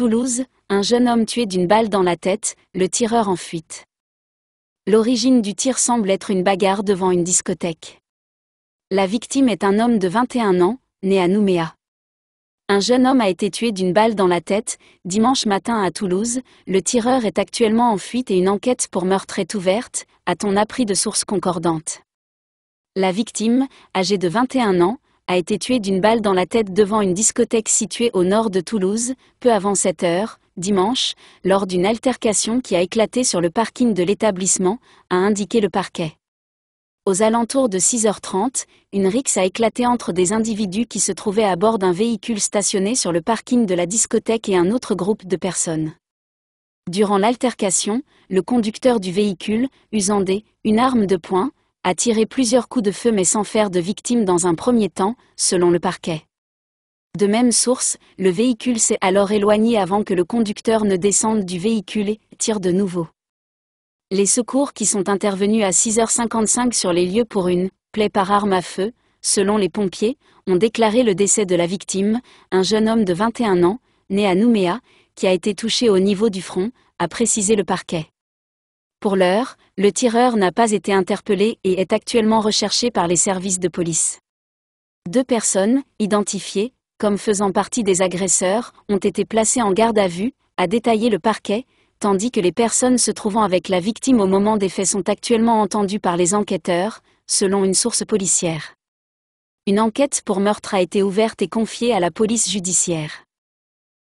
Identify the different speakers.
Speaker 1: Toulouse, un jeune homme tué d'une balle dans la tête, le tireur en fuite. L'origine du tir semble être une bagarre devant une discothèque. La victime est un homme de 21 ans, né à Nouméa. Un jeune homme a été tué d'une balle dans la tête, dimanche matin à Toulouse, le tireur est actuellement en fuite et une enquête pour meurtre est ouverte, a-t-on appris de sources concordantes. La victime, âgée de 21 ans, a été tué d'une balle dans la tête devant une discothèque située au nord de Toulouse, peu avant 7 heures, dimanche, lors d'une altercation qui a éclaté sur le parking de l'établissement, a indiqué le parquet. Aux alentours de 6h30, une rixe a éclaté entre des individus qui se trouvaient à bord d'un véhicule stationné sur le parking de la discothèque et un autre groupe de personnes. Durant l'altercation, le conducteur du véhicule, usant des une arme de poing, a tiré plusieurs coups de feu mais sans faire de victime dans un premier temps, selon le parquet. De même source, le véhicule s'est alors éloigné avant que le conducteur ne descende du véhicule et tire de nouveau. Les secours qui sont intervenus à 6h55 sur les lieux pour une plaie par arme à feu, selon les pompiers, ont déclaré le décès de la victime, un jeune homme de 21 ans, né à Nouméa, qui a été touché au niveau du front, a précisé le parquet. Pour l'heure, le tireur n'a pas été interpellé et est actuellement recherché par les services de police. Deux personnes, identifiées, comme faisant partie des agresseurs, ont été placées en garde à vue, à détailler le parquet, tandis que les personnes se trouvant avec la victime au moment des faits sont actuellement entendues par les enquêteurs, selon une source policière. Une enquête pour meurtre a été ouverte et confiée à la police judiciaire.